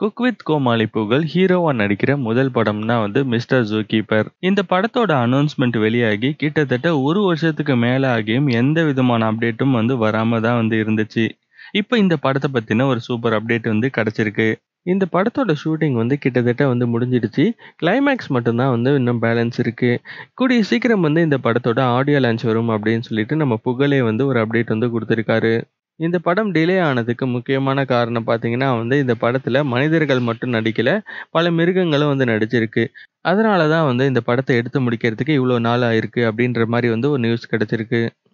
cook with கோமாளி புகழ் ஹீரோவா நடிக்கிற முதல் படம்னா வந்து மிஸ்டர் ஜூ கீப்பர் இந்த படத்தோட அனௌன்ஸ்மெண்ட் வெளியாகி கிட்டத்தட்ட ஒரு வருஷத்துக்கு மேல ஆகியும் எந்த விதமான அப்டேட்டும் வந்து வராம தான் வந்து இருந்துச்சு இப்போ இந்த படத்தை பத்தின ஒரு சூப்பர் அப்டேட் வந்து கிடைச்சிருக்கு இந்த படத்தோட ஷூட்டிங் வந்து கிட்டத்தட்ட வந்து முடிஞ்சிடுச்சு கிளைமேக்ஸ் மட்டும்தான் வந்து இன்னும் பேலன்ஸ் இருக்குது கூடிய சீக்கிரம் வந்து இந்த படத்தோட ஆடியோ லான்ச் வரும் அப்படின்னு சொல்லிட்டு நம்ம புகழே வந்து ஒரு அப்டேட் வந்து கொடுத்துருக்காரு இந்த படம் டிலே ஆனதுக்கு முக்கியமான காரணம் பார்த்தீங்கன்னா வந்து இந்த படத்தில் மனிதர்கள் மட்டும் நடிக்கல பல மிருகங்களும் வந்து நடிச்சிருக்கு அதனால தான் வந்து இந்த படத்தை எடுத்து முடிக்கிறதுக்கு இவ்வளோ நாள் ஆயிருக்கு அப்படின்ற மாதிரி வந்து ஒரு நியூஸ் கிடச்சிருக்கு